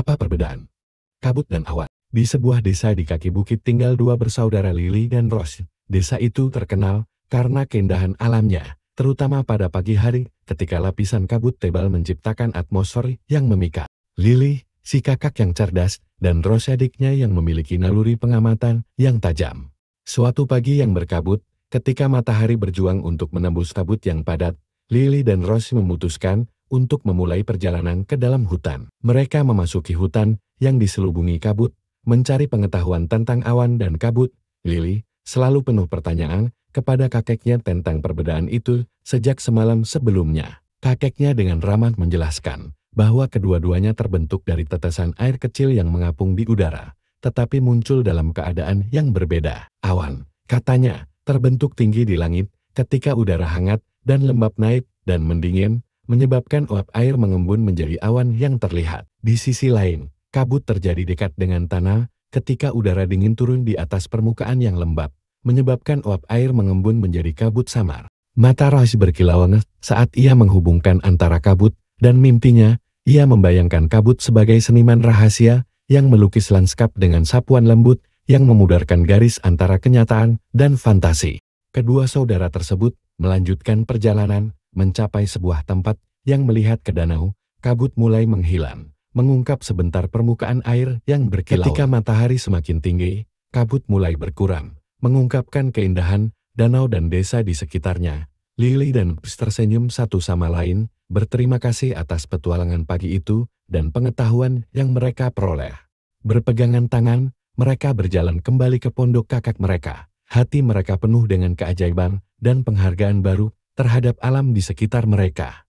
Apa perbedaan? Kabut dan awan. Di sebuah desa di kaki bukit tinggal dua bersaudara Lily dan Ross. Desa itu terkenal karena keindahan alamnya, terutama pada pagi hari ketika lapisan kabut tebal menciptakan atmosfer yang memikat. Lily, si kakak yang cerdas, dan Ross adiknya yang memiliki naluri pengamatan yang tajam. Suatu pagi yang berkabut, ketika matahari berjuang untuk menembus kabut yang padat, Lily dan Ross memutuskan untuk memulai perjalanan ke dalam hutan. Mereka memasuki hutan yang diselubungi kabut, mencari pengetahuan tentang awan dan kabut. Lily selalu penuh pertanyaan kepada kakeknya tentang perbedaan itu sejak semalam sebelumnya. Kakeknya dengan ramah menjelaskan bahwa kedua-duanya terbentuk dari tetesan air kecil yang mengapung di udara, tetapi muncul dalam keadaan yang berbeda. Awan, katanya, terbentuk tinggi di langit ketika udara hangat dan lembab naik dan mendingin, menyebabkan uap air mengembun menjadi awan yang terlihat. Di sisi lain, kabut terjadi dekat dengan tanah ketika udara dingin turun di atas permukaan yang lembab, menyebabkan uap air mengembun menjadi kabut samar. Mata Royce berkilauan saat ia menghubungkan antara kabut dan mimpinya, ia membayangkan kabut sebagai seniman rahasia yang melukis lanskap dengan sapuan lembut yang memudarkan garis antara kenyataan dan fantasi. Kedua saudara tersebut melanjutkan perjalanan mencapai sebuah tempat yang melihat ke danau, kabut mulai menghilang, mengungkap sebentar permukaan air yang berkilau. Ketika matahari semakin tinggi, kabut mulai berkurang, mengungkapkan keindahan danau dan desa di sekitarnya. Lily dan Chris tersenyum satu sama lain, berterima kasih atas petualangan pagi itu dan pengetahuan yang mereka peroleh. Berpegangan tangan, mereka berjalan kembali ke pondok kakak mereka. Hati mereka penuh dengan keajaiban dan penghargaan baru terhadap alam di sekitar mereka.